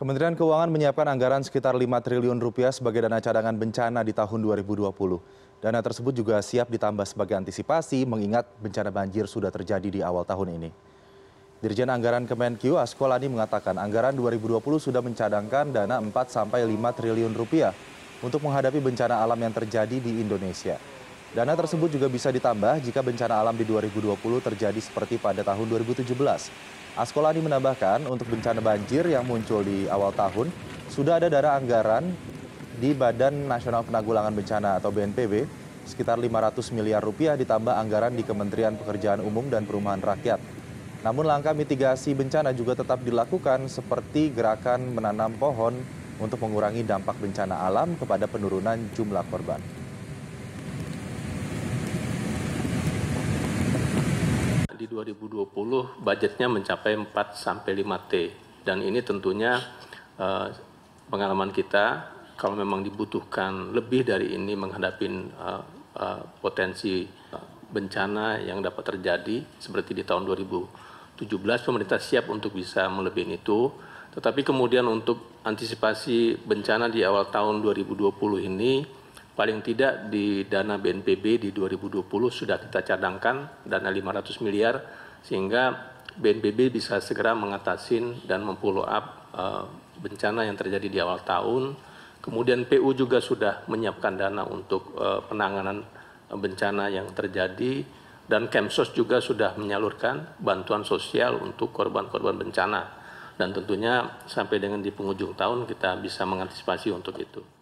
Kementerian Keuangan menyiapkan anggaran sekitar 5 triliun rupiah sebagai dana cadangan bencana di tahun 2020. Dana tersebut juga siap ditambah sebagai antisipasi mengingat bencana banjir sudah terjadi di awal tahun ini. Dirjen Anggaran Kemenkyu Askolani mengatakan anggaran 2020 sudah mencadangkan dana 4 sampai 5 triliun rupiah untuk menghadapi bencana alam yang terjadi di Indonesia. Dana tersebut juga bisa ditambah jika bencana alam di 2020 terjadi seperti pada tahun 2017. Askolani menambahkan untuk bencana banjir yang muncul di awal tahun sudah ada dana anggaran di Badan Nasional Penanggulangan Bencana atau BNPB sekitar 500 miliar rupiah ditambah anggaran di Kementerian Pekerjaan Umum dan Perumahan Rakyat. Namun langkah mitigasi bencana juga tetap dilakukan seperti gerakan menanam pohon untuk mengurangi dampak bencana alam kepada penurunan jumlah korban. 2020 budgetnya mencapai 4 sampai 5 T dan ini tentunya eh, pengalaman kita kalau memang dibutuhkan lebih dari ini menghadapi eh, eh, potensi eh, bencana yang dapat terjadi seperti di tahun 2017 pemerintah siap untuk bisa melebihi itu tetapi kemudian untuk antisipasi bencana di awal tahun 2020 ini paling tidak di dana BNPB di 2020 sudah kita cadangkan dana 500 miliar sehingga BNPB bisa segera mengatasi dan mempuluh up e, bencana yang terjadi di awal tahun. Kemudian PU juga sudah menyiapkan dana untuk e, penanganan bencana yang terjadi dan Kemsos juga sudah menyalurkan bantuan sosial untuk korban-korban bencana. Dan tentunya sampai dengan di penghujung tahun kita bisa mengantisipasi untuk itu.